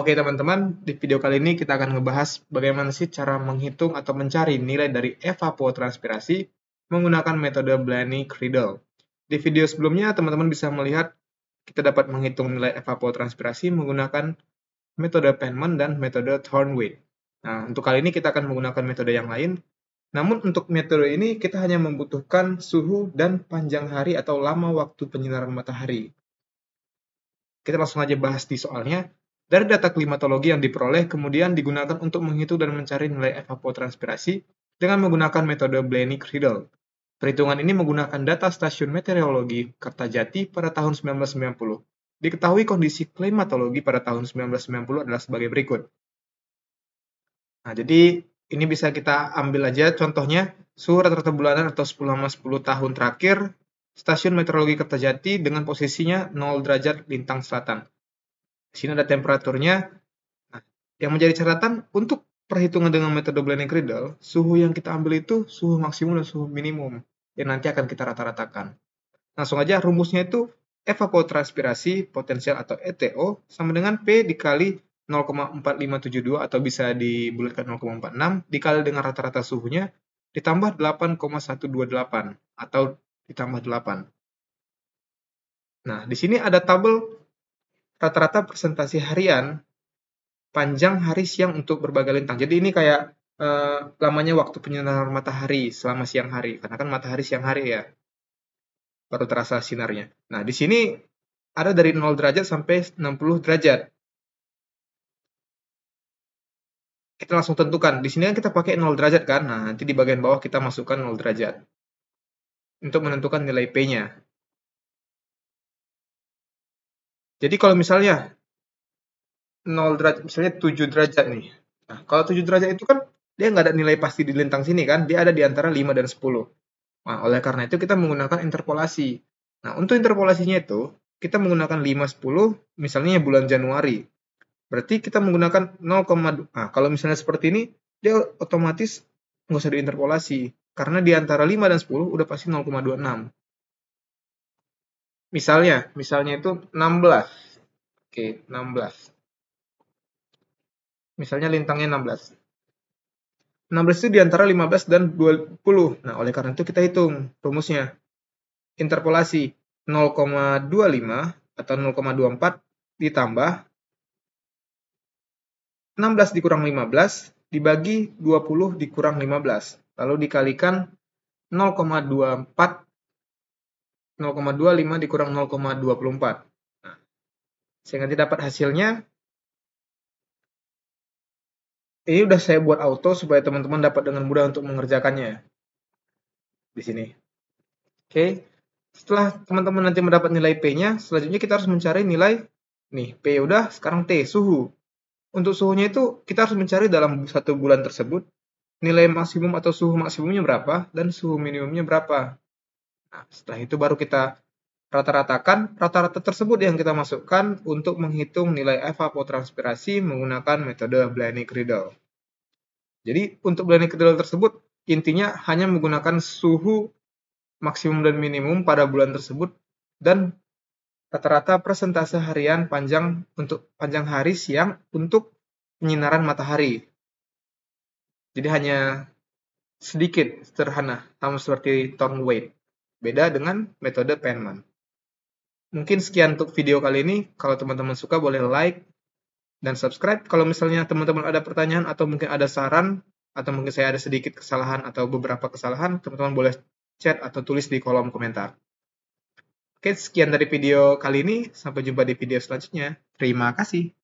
Oke teman-teman, di video kali ini kita akan ngebahas bagaimana sih cara menghitung atau mencari nilai dari evapotranspirasi menggunakan metode Blaney-Criddle. Di video sebelumnya, teman-teman bisa melihat kita dapat menghitung nilai evapotranspirasi menggunakan metode Penman dan metode Thornway. Nah, untuk kali ini kita akan menggunakan metode yang lain. Namun untuk metode ini kita hanya membutuhkan suhu dan panjang hari atau lama waktu penyinaran matahari. Kita langsung aja bahas di soalnya dari data klimatologi yang diperoleh kemudian digunakan untuk menghitung dan mencari nilai evapotranspirasi dengan menggunakan metode blaney criddle Perhitungan ini menggunakan data stasiun meteorologi Kertajati pada tahun 1990. Diketahui kondisi klimatologi pada tahun 1990 adalah sebagai berikut. Nah, jadi ini bisa kita ambil aja contohnya suhu rata-rata bulanan atau 10 10 tahun terakhir stasiun meteorologi Kertajati dengan posisinya 0 derajat lintang selatan. Di sini ada temperaturnya. Nah, yang menjadi catatan untuk perhitungan dengan metode blending cradle, suhu yang kita ambil itu suhu maksimum dan suhu minimum yang nanti akan kita rata-ratakan. Langsung aja rumusnya itu evapotranspirasi potensial atau ETO sama dengan P dikali 0,4572 atau bisa dibulatkan 0,46 dikali dengan rata-rata suhunya ditambah 8,128 atau ditambah 8. Nah, di sini ada tabel rata-rata presentasi harian panjang hari siang untuk berbagai lintang. Jadi ini kayak eh, lamanya waktu penyinaran matahari selama siang hari, karena kan matahari siang hari ya, baru terasa sinarnya. Nah di sini ada dari 0 derajat sampai 60 derajat. Kita langsung tentukan. Di sini kan kita pakai 0 derajat kan. Nah, nanti di bagian bawah kita masukkan 0 derajat. Untuk menentukan nilai P-nya. Jadi kalau misalnya 0 derajat, misalnya 7 derajat nih. Nah, kalau 7 derajat itu kan dia nggak ada nilai pasti di lintang sini kan, dia ada di antara 5 dan 10. Nah, oleh karena itu kita menggunakan interpolasi. Nah, untuk interpolasinya itu, kita menggunakan 5, 10, misalnya bulan Januari. Berarti kita menggunakan 0,2. Nah, kalau misalnya seperti ini, dia otomatis nggak usah diinterpolasi. Karena di antara 5 dan 10 udah pasti 0,26. Misalnya, misalnya itu 16. Oke, 16. Misalnya lintangnya 16. 16 itu diantara 15 dan 20. Nah, oleh karena itu kita hitung rumusnya. Interpolasi 0,25 atau 0,24 ditambah 16 dikurang 15 dibagi 20 dikurang 15. Lalu dikalikan 0,24 0,25 dikurang 0,24. Nah, sehingga nanti dapat hasilnya. Ini udah saya buat auto supaya teman-teman dapat dengan mudah untuk mengerjakannya. Di sini. Oke. Setelah teman-teman nanti mendapat nilai P-nya, selanjutnya kita harus mencari nilai nih, P udah, sekarang T, suhu. Untuk suhunya itu kita harus mencari dalam satu bulan tersebut nilai maksimum atau suhu maksimumnya berapa dan suhu minimumnya berapa. Nah, setelah itu baru kita rata-ratakan rata-rata tersebut yang kita masukkan untuk menghitung nilai evapotranspirasi menggunakan metode blaney riddle Jadi untuk blaney riddle tersebut intinya hanya menggunakan suhu maksimum dan minimum pada bulan tersebut dan rata-rata persentase harian panjang untuk panjang hari siang untuk penyinaran matahari. Jadi hanya sedikit sederhana, sama seperti weight. Beda dengan metode Penman. Mungkin sekian untuk video kali ini. Kalau teman-teman suka boleh like dan subscribe. Kalau misalnya teman-teman ada pertanyaan atau mungkin ada saran atau mungkin saya ada sedikit kesalahan atau beberapa kesalahan, teman-teman boleh chat atau tulis di kolom komentar. Oke, sekian dari video kali ini. Sampai jumpa di video selanjutnya. Terima kasih.